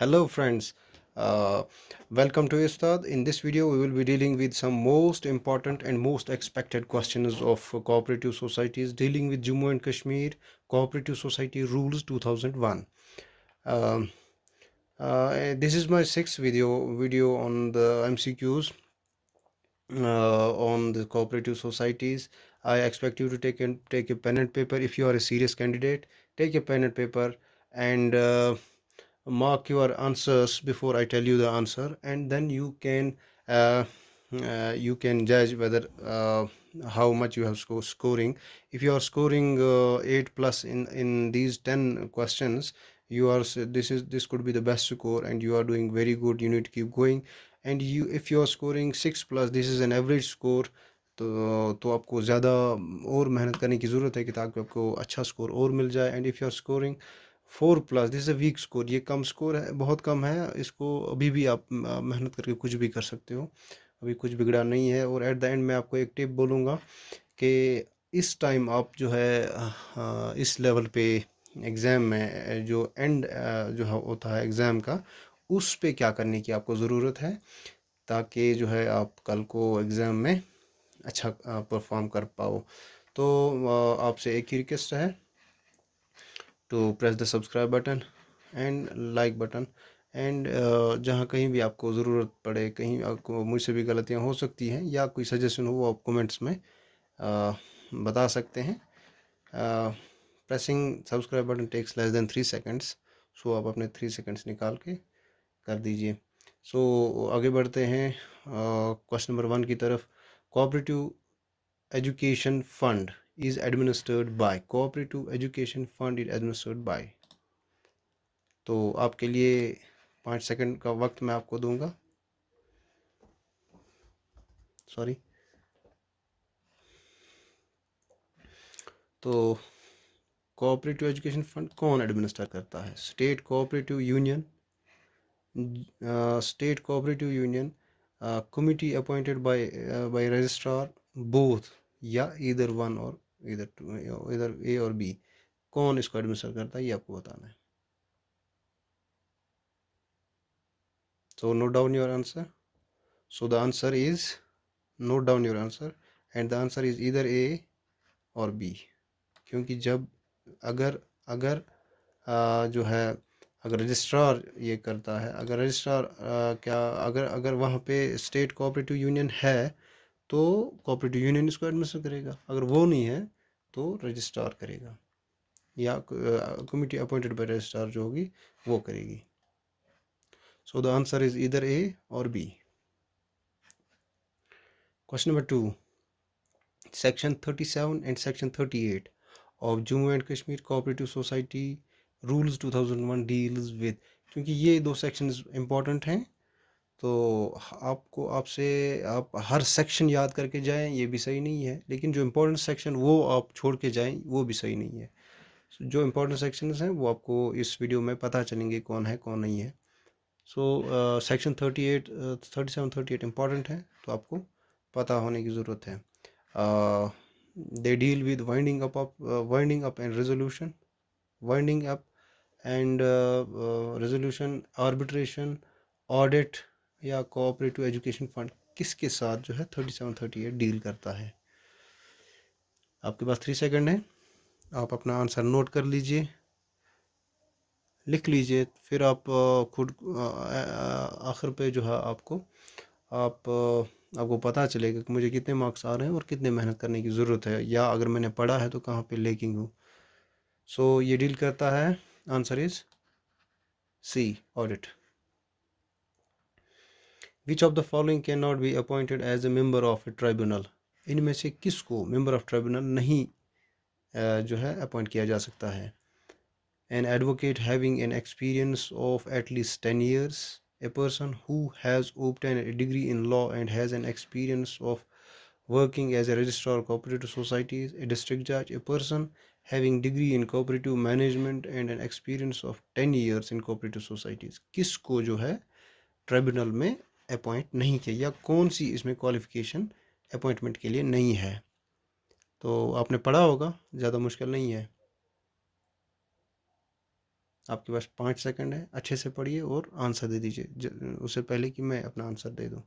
hello friends uh, welcome to Ustad. In this video we will be dealing with some most important and most expected questions of cooperative societies dealing with Jammu and Kashmir Cooperative Society Rules 2001. Um, uh, this is my sixth video video on the MCQs uh, on the cooperative societies. I expect you to take and take a pen and paper if you are a serious candidate. Take a pen and paper and uh, mark your answers before i tell you the answer and then you can uh, uh, you can judge whether uh, how much you have score, scoring if you are scoring uh, 8 plus in in these 10 questions you are this is this could be the best score and you are doing very good you need to keep going and you if you are scoring 6 plus this is an average score तो तो आपको ज़्यादा और मेहनत करने की ज़रूरत है कि ताकि आपको अच्छा स्कोर और मिल जाए and if you are scoring four plus this a week score ये कम स्कोर है बहुत कम है इसको अभी भी आप मेहनत करके कुछ भी कर सकते हो अभी कुछ बिगड़ा नहीं है और एट द एंड मैं आपको एक टिप बोलूँगा कि इस टाइम आप जो है इस लेवल पे एग्ज़ाम में जो एंड जो है होता है एग्ज़ाम का उस पे क्या करने की आपको ज़रूरत है ताकि जो है आप कल को एग्ज़ाम में अच्छा परफॉर्म कर पाओ तो आपसे एक ही रिक्वेस्ट है to press the subscribe button and like button and uh, जहाँ कहीं भी आपको ज़रूरत पड़े कहीं आपको मुझसे भी गलतियाँ हो सकती हैं या कोई सजेशन हो वो आप कमेंट्स में uh, बता सकते हैं pressing subscribe button takes less than three seconds so आप अपने थ्री सेकंड्स निकाल के कर दीजिए सो so, आगे बढ़ते हैं क्वेश्चन नंबर वन की तरफ cooperative education fund is administered by cooperative education fund is administered by तो आपके लिए पांच सेकंड का वक्त मैं आपको दूंगा सॉरी तो कोऑपरेटिव एजुकेशन फंड कौन एडमिनिस्टर करता है state cooperative union state cooperative union committee appointed by by registrar both या इधर वन और इधर टू इधर ए और बी कौन इसको एडमिशन करता है ये आपको बताना है so note down your answer so the answer is note down your answer and the answer is इधर ए और बी क्योंकि जब अगर अगर आ, जो है अगर रजिस्ट्रार ये करता है अगर रजिस्ट्रार क्या अगर अगर वहाँ पे स्टेट कोऑपरेटिव यूनियन है तो कोऑपरेटिव यूनियन इसको एडमिशन करेगा अगर वो नहीं है तो रजिस्ट्रार करेगा या कमिटी अपॉइंटेड बाय रजिस्ट्रार जो होगी वो करेगी सो द आंसर इज इधर ए और B question number two section thirty seven and section thirty eight of Jammu and Kashmir cooperative society rules two thousand one deals with क्योंकि ये दो सेक्शन इंपॉर्टेंट हैं तो आपको आपसे आप हर सेक्शन याद करके जाएं ये भी सही नहीं है लेकिन जो इम्पोर्टेंट सेक्शन वो आप छोड़ के जाएं वो भी सही नहीं है जो इम्पोर्टेंट सेक्शन हैं वो आपको इस वीडियो में पता चलेंगे कौन है कौन नहीं है so section thirty eight thirty seven thirty eight important है तो आपको पता होने की ज़रूरत है they deal with winding up up winding up and resolution winding up and resolution arbitration audit या कोऑपरेटिव एजुकेशन फंड किसके साथ जो है thirty seven thirty eight deal करता है आपके पास थ्री सेकंड है आप अपना आंसर नोट कर लीजिए लिख लीजिए फिर आप खुद आखिर पे जो है आपको आप आपको पता चलेगा कि मुझे कितने मार्क्स आ रहे हैं और कितने मेहनत करने की ज़रूरत है या अगर मैंने पढ़ा है तो कहाँ पे लेकिन हूँ सो so, ये डील करता है answer is C audit which of the following cannot be appointed as a member of a tribunal इनमें से किसको member of tribunal नहीं जो है appoint किया जा सकता है an advocate having an experience of at least 10 years a person who has obtained a degree in law and has an experience of working as a registrar of cooperative societies a district judge a person having degree in cooperative management and an experience of 10 years in cooperative societies किसको जो है tribunal में appoint नहीं किया या कौन सी इसमें qualification appointment के लिए नहीं है तो आपने पढ़ा होगा ज़्यादा मुश्किल नहीं है आपके पास पाँच सेकंड है अच्छे से पढ़िए और आंसर दे दीजिए उससे पहले कि मैं अपना आंसर दे दूँ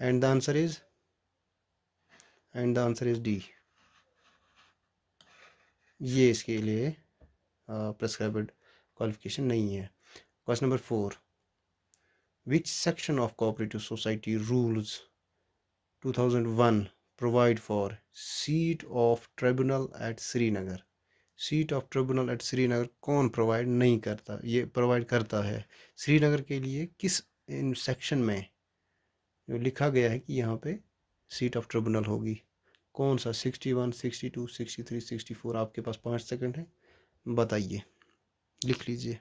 and the answer is and the answer is D ये इसके लिए प्रेस्क्राइब्ड क्वालिफिकेशन नहीं है question number four which section of cooperative society rules 2001 provide for seat of tribunal at Srinagar seat of tribunal at Srinagar कौन provide नहीं करता ये provide करता है श्रीनगर के लिए किस इन सेक्शन में जो लिखा गया है कि यहाँ पे सीट ऑफ ट्रिब्यूनल होगी कौन सा sixty sixty one two sixty three sixty four आपके पास पाँच सेकंड है बताइए लिख लीजिए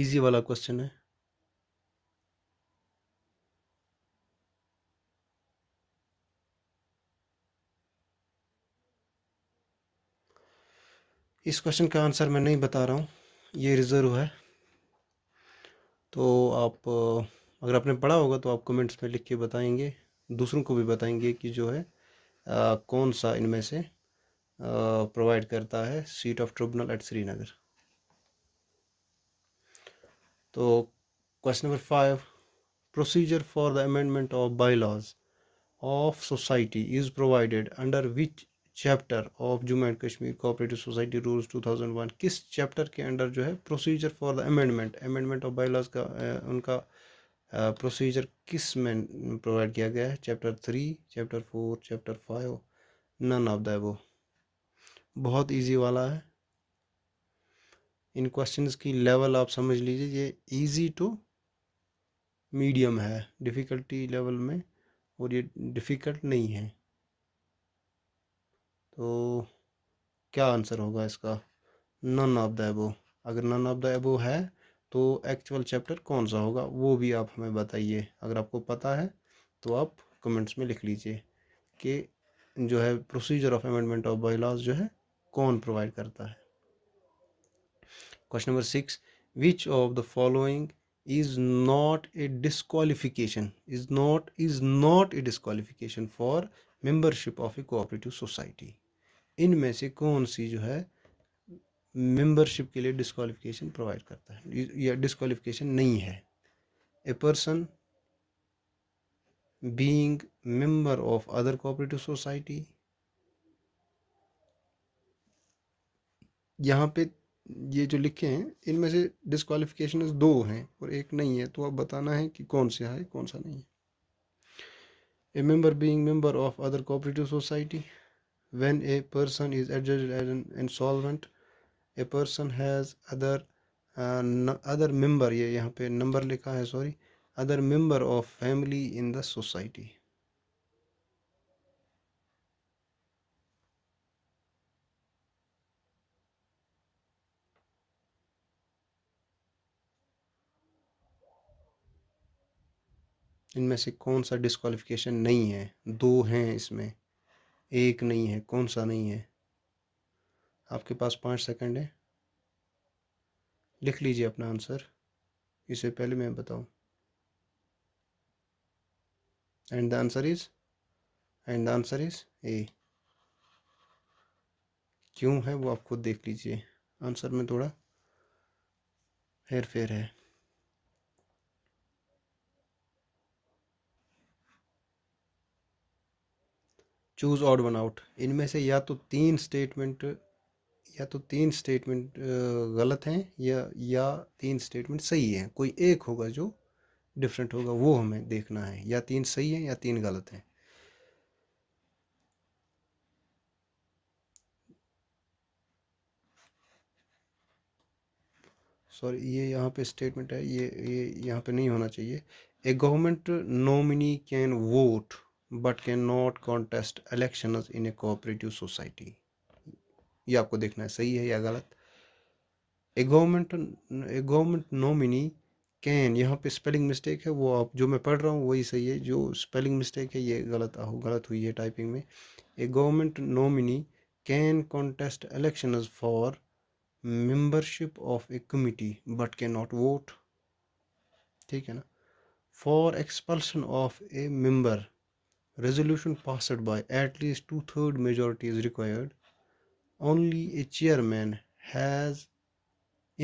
इजी वाला क्वेश्चन है इस क्वेश्चन का आंसर मैं नहीं बता रहा हूँ ये रिज़र्व है तो आप अगर आपने पढ़ा होगा तो आप कमेंट्स में लिख के बताएंगे दूसरों को भी बताएंगे कि जो है आ, कौन सा इनमें से प्रोवाइड करता है seat of tribunal at Srinagar तो question number five for the the of bylaws of society is provided under which chapter of Jammu and Kashmir cooperative society rules 2001 किस चैप्टर के अंडर जो है procedure for the amendment amendment of bylaws का उनका procedure किस में provide किया गया है chapter three chapter four chapter five none of the वो बहुत इजी वाला है इन क्वेश्चंस की लेवल आप समझ लीजिए ये इजी टू मीडियम है डिफ़िकल्टी लेवल में और ये डिफ़िकल्ट नहीं है तो क्या आंसर होगा इसका नन ऑफ द एबो अगर नन ऑफ द एबो है तो एक्चुअल चैप्टर कौन सा होगा वो भी आप हमें बताइए अगर आपको पता है तो आप कमेंट्स में लिख लीजिए कि जो है procedure of amendment of by जो है कौन प्रोवाइड करता है question number six which of the following is not a disqualification is not is not a disqualification for membership of a cooperative society इनमें से कौन सी जो है मेंबरशिप के लिए डिस्कालिफिकेशन प्रोवाइड करता है या डिस्कालिफिकेशन नहीं है a person being member of other cooperative society यहाँ पे ये जो लिखे हैं इनमें से डिस्कालिफिकेशन दो हैं और एक नहीं है तो आप बताना है कि कौन सा है कौन सा नहीं है a member being member of other cooperative society when a person is adjusted as an insolvent a person has other other member ये यहाँ पे नंबर लिखा है sorry other member of family in the society इनमें से कौन सा डिस्कवालिफ़िकेशन नहीं है दो हैं इसमें एक नहीं है कौन सा नहीं है आपके पास पाँच सेकंड है लिख लीजिए अपना आंसर इसे पहले मैं बताऊं and the answer is and the answer is A क्यों है वो आप खुद देख लीजिए आंसर में थोड़ा हेर फेर है चूज़ ऑड वन आउट इनमें से या तो तीन स्टेटमेंट या तो तीन स्टेटमेंट गलत हैं या या तीन स्टेटमेंट सही हैं कोई एक होगा जो डिफरेंट होगा वो हमें देखना है या तीन सही हैं या तीन गलत हैं सॉरी ये यहाँ पे स्टेटमेंट है ये ये यहाँ पे नहीं होना चाहिए a government nominee can vote but can not contest election in a cooperative society ये आपको देखना है सही है या गलत a government a government nominee can यहाँ पे स्पेलिंग मिस्टेक है वो आप जो मैं पढ़ रहा हूँ वही सही है जो स्पेलिंग मिस्टेक है ये गलत हो गलत हुई है टाइपिंग में a government nominee can contest election for membership of a committee but can not vote ठीक है ना for expulsion of a member resolution passed by at least two third majority is required only a chairman has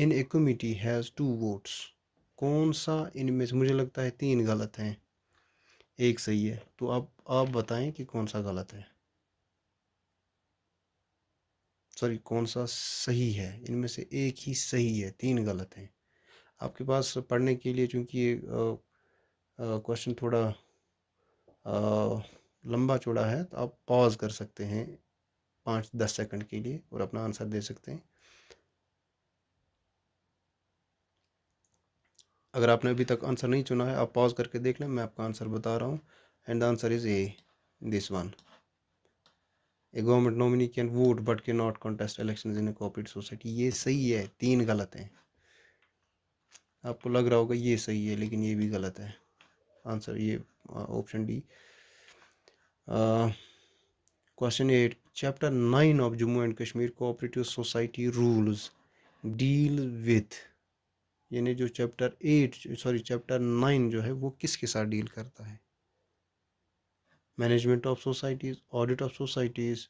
in a committee has two votes कौन सा इनमें से मुझे लगता है तीन गलत हैं एक सही है तो आप आप बताएं कि कौन सा गलत है सॉरी कौन सा सही है इनमें से एक ही सही है तीन गलत हैं आपके पास पढ़ने के लिए चूंकि क्वेश्चन थोड़ा लंबा चौड़ा है तो आप पॉज कर सकते हैं पाँच दस सेकंड के लिए और अपना आंसर दे सकते हैं अगर आपने अभी तक आंसर नहीं चुना है आप पॉज करके देख लें मैं आपका आंसर बता रहा हूँ and the answer is A this one a government nominee can vote but can not contest election in a cooperative society ये सही है तीन गलत हैं आपको लग रहा होगा ये सही है लेकिन ये भी गलत है आंसर ये option D question eight chapter nine of Jammu and Kashmir cooperative society rules deal with यानी जो chapter eight sorry chapter nine जो है वो किसके साथ डील करता है management of societies audit of societies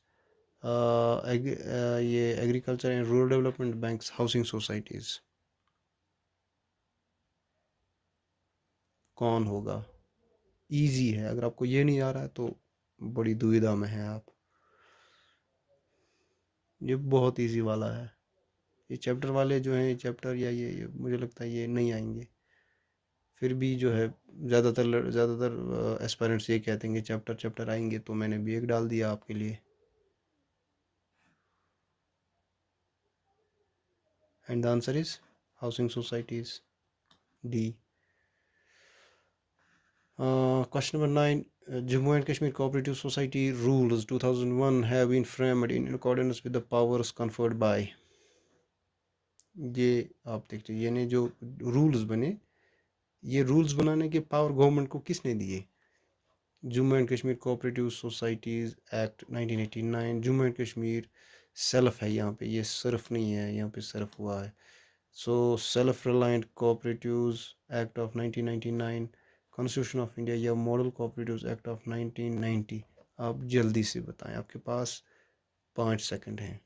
ये agriculture and rural development banks housing societies कौन होगा ईजी है अगर आपको ये नहीं आ रहा है तो बड़ी दुविधा में है आप ये बहुत इजी वाला है ये चैप्टर वाले जो हैं ये चैप्टर या ये, ये मुझे लगता है ये नहीं आएंगे फिर भी जो है ज़्यादातर ज़्यादातर एस्पायरेंट्स ये कहते हैं कि चैप्टर चैप्टर आएंगे तो मैंने भी एक डाल दिया आपके लिए and the answer is housing societies D Uh, question number 9 uh, Jammu and Kashmir Cooperative Society rules 2001 have been framed in accordance with the powers conferred by ये आप देखते हैं यानी जो रूल्स बने ये रूल्स बनाने के पावर गवर्नमेंट को किसने दिए Jammu and Kashmir cooperative societies act 1989 Jammu and Kashmir self है यहाँ पे ये सिर्फ नहीं है यहाँ पे सिर्फ हुआ है so self reliant cooperatives act of nine constitution of India या मॉडल कोऑपरेटिव्स एक्ट ऑफ 1990 आप जल्दी से बताएं आपके पास पाँच सेकंड हैं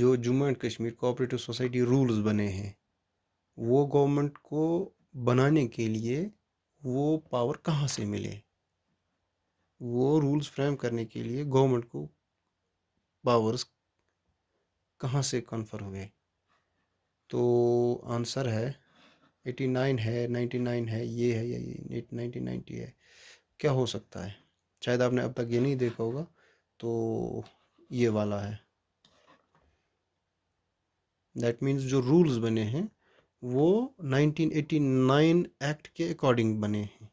जो Jammu and Kashmir cooperative society rules बने हैं वो गवर्नमेंट को बनाने के लिए वो पावर कहाँ से मिले वो रूल्स फ्रेम करने के लिए गवर्नमेंट को पावर्स कहाँ से कन्फर हुए तो आंसर है एटी नाइन है नाइन्टी नाइन है ये है ये नाइनटीन नाइन्टी है क्या हो सकता है शायद आपने अब तक ये नहीं देखा होगा तो ये वाला है दैट मीन्स जो रूल्स बने हैं वो 1989 एक्ट के अकॉर्डिंग बने हैं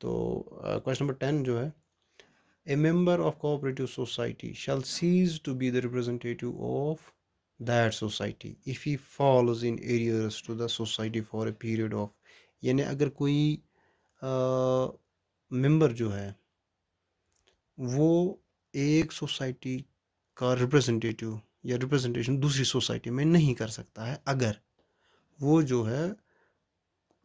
तो क्वेश्चन नंबर टेन जो है a member of cooperative society shall cease to be the representative of that society if he falls in arrears to the society for a period of यानी अगर कोई member जो है वो एक सोसाइटी का रिप्रेजेंटेटिव या रिप्रेजेंटेशन दूसरी सोसाइटी में नहीं कर सकता है अगर वो जो है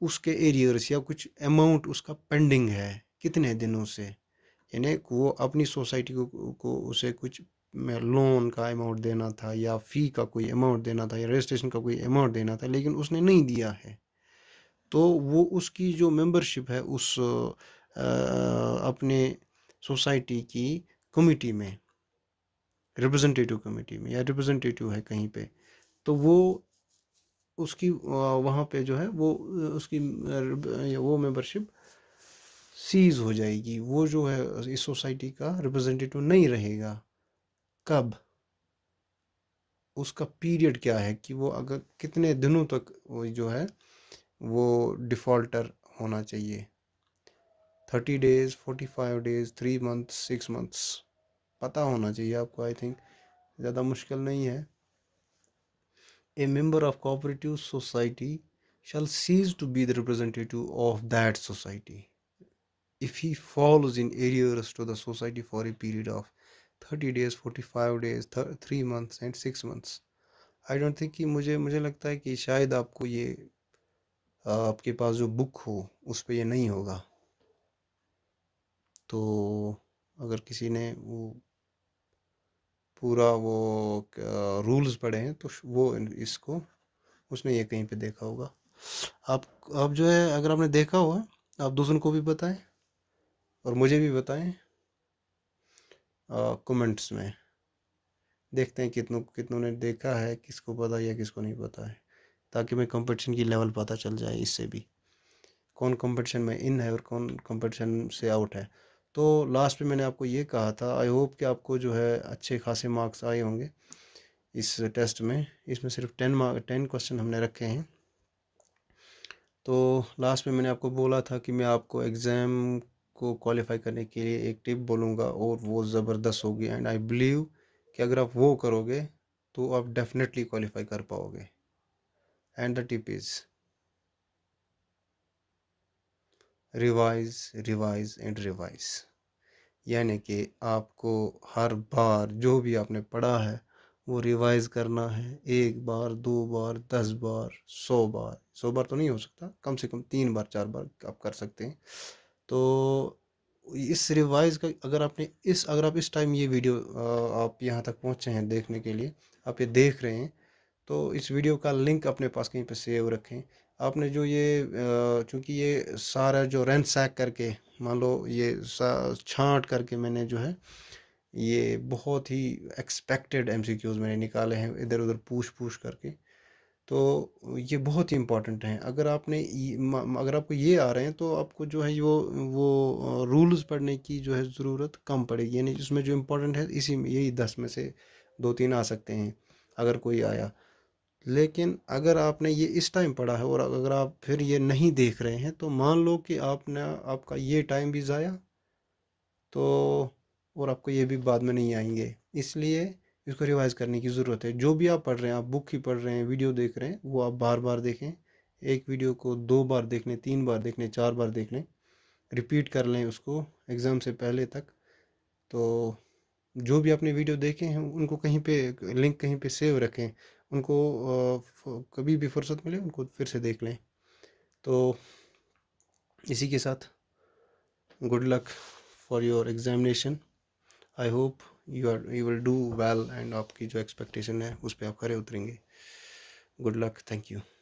उसके एरियर्स या कुछ अमाउंट उसका पेंडिंग है कितने दिनों से यानी वो अपनी सोसाइटी को, को उसे कुछ में लोन का अमाउंट देना था या फ़ी का कोई अमाउंट देना था या रजिस्ट्रेशन का कोई अमाउंट देना था लेकिन उसने नहीं दिया है तो वो उसकी जो मेंबरशिप है उस आ, अपने सोसाइटी की कमेटी में रिप्रेजेंटेटिव कमेटी में या रिप्रेजेंटेटिव है कहीं पे तो वो उसकी वहाँ पे जो है वो उसकी वो मेंबरशिप सीज हो जाएगी वो जो है इस सोसाइटी का रिप्रेजेंटेटिव नहीं रहेगा कब उसका पीरियड क्या है कि वो अगर कितने दिनों तक वो जो है वो डिफ़ॉल्टर होना चाहिए thirty days forty five days three month six months पता होना चाहिए आपको आई थिंक ज़्यादा मुश्किल नहीं है a member of cooperative society shall cease to be the representative of that society if he falls in arrears to the society for a period of thirty days forty five days three months and six months I don't think कि मुझे मुझे लगता है कि शायद आपको ये आपके पास जो बुक हो उस पर यह नहीं होगा तो अगर किसी ने वो पूरा वो रूल्स पढ़े हैं तो वो इसको उसने ये कहीं पे देखा होगा आप आप जो है अगर आपने देखा हुआ आप दूसरों को भी बताएं और मुझे भी बताएं कमेंट्स में देखते हैं कितनों कितनों ने देखा है किसको पता या किसको नहीं पता है ताकि मैं कंपटीशन की लेवल पता चल जाए इससे भी कौन कंपटीशन में इन है और कौन कंपटीशन से आउट है तो लास्ट में मैंने आपको ये कहा था आई होप कि आपको जो है अच्छे खासे मार्क्स आए होंगे इस टेस्ट में इसमें सिर्फ टेन मार्क टेन क्वेश्चन हमने रखे हैं तो लास्ट में मैंने आपको बोला था कि मैं आपको एग्ज़ाम को क्वालिफाई करने के लिए एक टिप बोलूँगा और वो ज़बरदस्त होगी एंड आई बिलीव कि अगर आप वो करोगे तो आप डेफिनेटली क्वालिफाई कर पाओगे and the tip is revise revise and revise यानी कि आपको हर बार जो भी आपने पढ़ा है वो रिवाइज करना है एक बार दो बार दस बार सौ बार सौ बार तो नहीं हो सकता कम से कम तीन बार चार बार आप कर सकते हैं तो इस रिवाइज का अगर आपने इस अगर आप इस टाइम ये वीडियो आप यहाँ तक पहुँचे हैं देखने के लिए आप ये देख रहे हैं तो इस वीडियो का लिंक अपने पास कहीं पर सेव रखें आपने जो ये चूँकि ये सारा जो रेंट सैक करके मान लो ये छाँट करके मैंने जो है ये बहुत ही एक्सपेक्टेड एम मैंने निकाले हैं इधर उधर पूछ पूछ करके तो ये बहुत ही इम्पॉर्टेंट हैं अगर आपने अगर आपको ये आ रहे हैं तो आपको जो है वो वो रूल्स पढ़ने की जो है ज़रूरत कम पड़ेगी यानी उसमें जो इम्पोर्टेंट है इसी में यही दस में से दो तीन आ सकते हैं अगर कोई आया लेकिन अगर आपने ये इस टाइम पढ़ा है और अगर आप फिर ये नहीं देख रहे हैं तो मान लो कि आपने आपका ये टाइम भी ज़ाया तो और आपको ये भी बाद में नहीं आएंगे इसलिए इसको रिवाइज़ करने की ज़रूरत है जो भी आप पढ़ रहे हैं आप बुक ही पढ़ रहे हैं वीडियो देख रहे हैं वो आप बार बार देखें एक वीडियो को दो बार देख लें तीन बार देख लें चार बार देख लें रिपीट कर लें उसको एग्ज़ाम से पहले तक तो जो भी आपने वीडियो देखे हैं उनको कहीं पे लिंक कहीं पे सेव रखें उनको कभी भी फुर्सत मिले उनको फिर से देख लें तो इसी के साथ good luck for your examination I hope you are you will do well and आपकी जो एक्सपेक्टेशन है उस पर आप खरे उतरेंगे गुड लक थैंक यू